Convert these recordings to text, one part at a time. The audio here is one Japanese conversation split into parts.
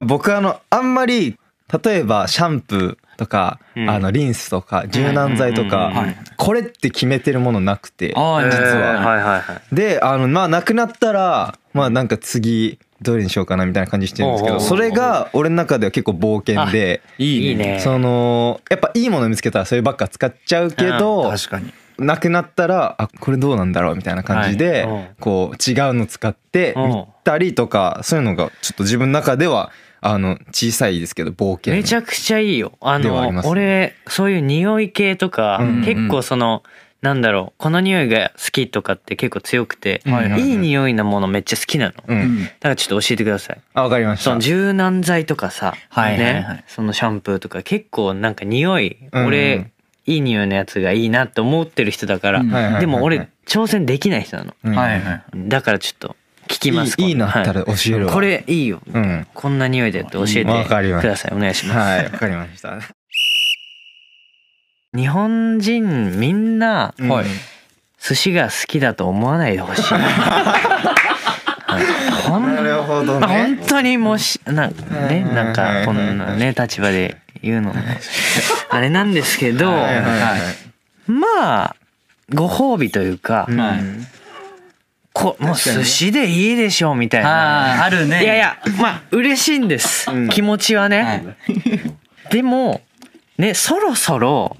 僕あの、あんまり、例えばシャンプーとか、うん、あのリンスとか柔軟剤とか、これって決めてるものなくて、実は。で、あの、まあなくなったら、まあなんか次、どれにしようかなみたいな感じしてるんですけどそれが俺の中では結構冒険でいいねそのやっぱいいもの見つけたらそればっか使っちゃうけどなくなったらあこれどうなんだろうみたいな感じでこう違うの使ってったりとかそういうのがちょっと自分の中ではあの小さいですけど冒険めちゃくちゃいいよあの、ね、俺そういう匂い系とか、うんうん、結構そのなんだろうこの匂いが好きとかって結構強くて、いい匂いなものめっちゃ好きなの、うん、だからちょっと教えてくださいあわかりましたその柔軟剤とかさ、はいはいはい、ね、そのシャンプーとか結構なんか匂い、うんうん、俺いい匂いのやつがいいなって思ってる人だから、うん、でも俺挑戦できない人なの、はいはい、だからちょっときますいいのあったら教えるわ、これいいよ、うん、こんな匂いでって教えてくださいお願いしますはいわかりました日本人みんな、うん、寿司が好きだと思わないでほしい なるほどね本当にもしなねなんかこんなね立場で言うのもあれなんですけどまあご褒美というか、うん、こもう寿司でいいでしょうみたいなあるねいやいやまあ嬉しいんです、うん、気持ちはね、でもねそろそろ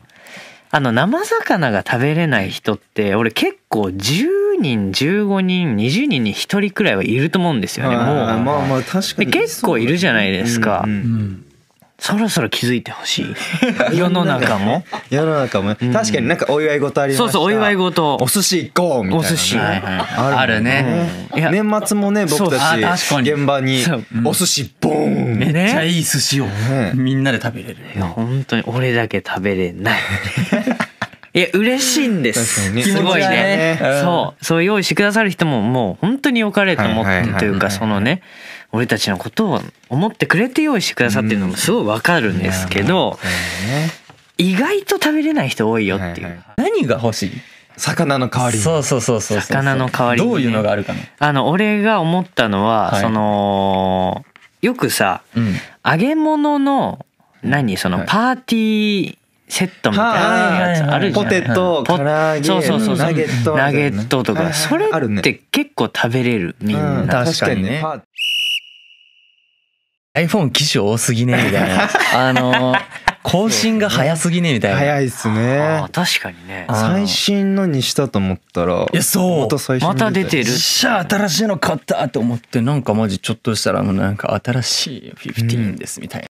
あの生魚が食べれない人って俺結構10人15人20人に1人くらいはいると思うんですよねもうまあまあ確かに結構いるじゃないですか、うんうんそろそろ気づいてほしい世の中も 世の中も、確かになんかお祝い事ありましそうそうお祝い事お寿司行こうみたいな、お寿司、あるね、年末もね僕たち現場にお寿司ボーン、めっちゃいい寿司をみんなで食べれる、本当に俺だけ食べれない いや、嬉しいんです。ね、すごいね。そう。そう用意してくださる人ももう本当に良かれと思ってというか、そのね、俺たちのことを思ってくれて用意してくださってるのもすごいわかるんですけど、意外と食べれない人多いよっていう。何が欲しい魚の代わりそうそうそうそう魚の代わり、どういうのがあるかなあの俺が思ったのは、そのよくさ、揚げ物の何そのパーティーセットみたいなやつあるじゃん、はいポテト唐揚げそうそうそうナゲット、ナゲットとか、はいはい、それって結構食べれるみんな、うん、確かにね iPhone 機種多すぎねみたいな あの更新が早すぎねみたいな、ね、早いっすね確かにね最新のにしたと思ったらいやそうまた最新また出てるしゃ新しいの買ったと思ってなんかマジちょっとしたらもなんか新しい15ですみたいな、うん